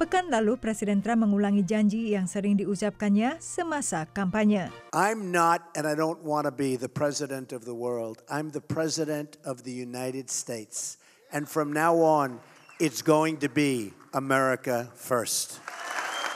Pekan lalu, Presiden Trump mengulangi janji yang sering diucapkannya semasa kampanye. I'm not and I don't want to be the president of the world. I'm the president of the United States. And from now on, it's going to be America first.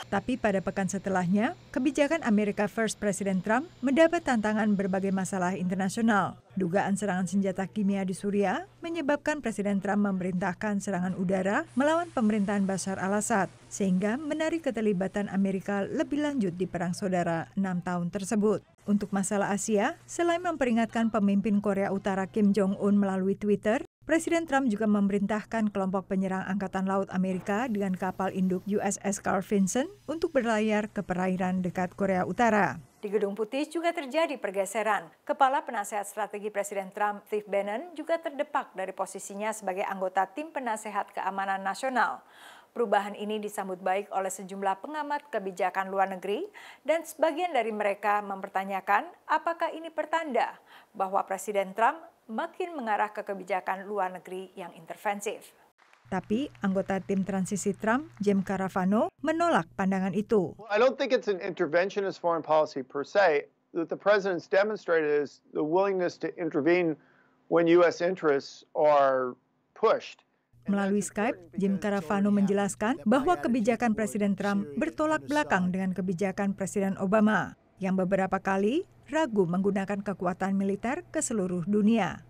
Tapi pada pekan setelahnya, kebijakan Amerika First Presiden Trump mendapat tantangan berbagai masalah internasional. Dugaan serangan senjata kimia di Suriah menyebabkan Presiden Trump memerintahkan serangan udara melawan pemerintahan Bashar al-Assad, sehingga menarik keterlibatan Amerika lebih lanjut di perang saudara enam tahun tersebut. Untuk masalah Asia, selain memperingatkan pemimpin Korea Utara Kim Jong-un melalui Twitter, Presiden Trump juga memerintahkan kelompok penyerang Angkatan Laut Amerika dengan kapal induk USS Carl Vinson untuk berlayar ke perairan dekat Korea Utara. Di Gedung Putih juga terjadi pergeseran. Kepala Penasehat Strategi Presiden Trump, Steve Bannon, juga terdepak dari posisinya sebagai anggota Tim Penasehat Keamanan Nasional. Perubahan ini disambut baik oleh sejumlah pengamat kebijakan luar negeri dan sebagian dari mereka mempertanyakan apakah ini pertanda bahwa Presiden Trump makin mengarah ke kebijakan luar negeri yang intervensif. Tapi anggota tim transisi Trump, Jim Caravano, menolak pandangan itu. I don't think it's an interventionist foreign policy per se. That the president's demonstrated is the willingness to intervene when U.S. interests are pushed. Melalui Skype, Jim Caravano menjelaskan bahwa kebijakan Presiden Trump bertolak belakang dengan kebijakan Presiden Obama yang beberapa kali ragu menggunakan kekuatan militer ke seluruh dunia.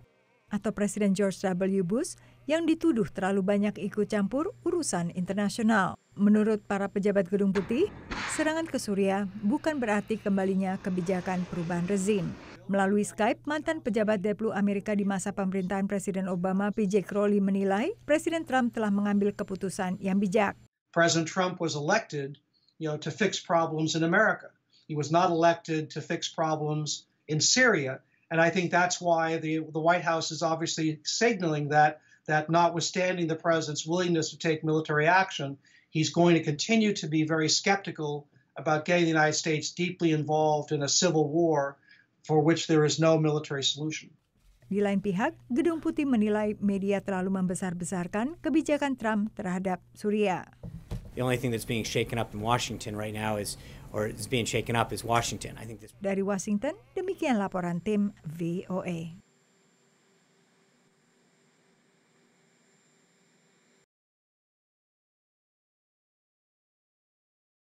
Atau Presiden George W. Bush yang dituduh terlalu banyak ikut campur urusan internasional. Menurut para pejabat Gedung Putih, serangan ke Suriah bukan berarti kembalinya kebijakan perubahan rezim. Melalui Skype, mantan pejabat Deplu Amerika di masa pemerintahan Presiden Obama, PJ Crowley menilai Presiden Trump telah mengambil keputusan yang bijak. President Trump was elected, you know, to fix problems in America. He was not elected to fix problems in Syria. And I think that's why the, the White House is obviously signaling that, that notwithstanding the president's willingness to take military action, he's going to continue to be very skeptical about getting the United States deeply involved in a civil war for which there is no military solution. Di lain pihak, Gedung Putih menilai media terlalu membesar-besarkan kebijakan Trump terhadap Suriah. The only thing that's being shaken up in Washington right now is or is being shaken up is Washington. I think this Dari Washington, demikian laporan tim VOA.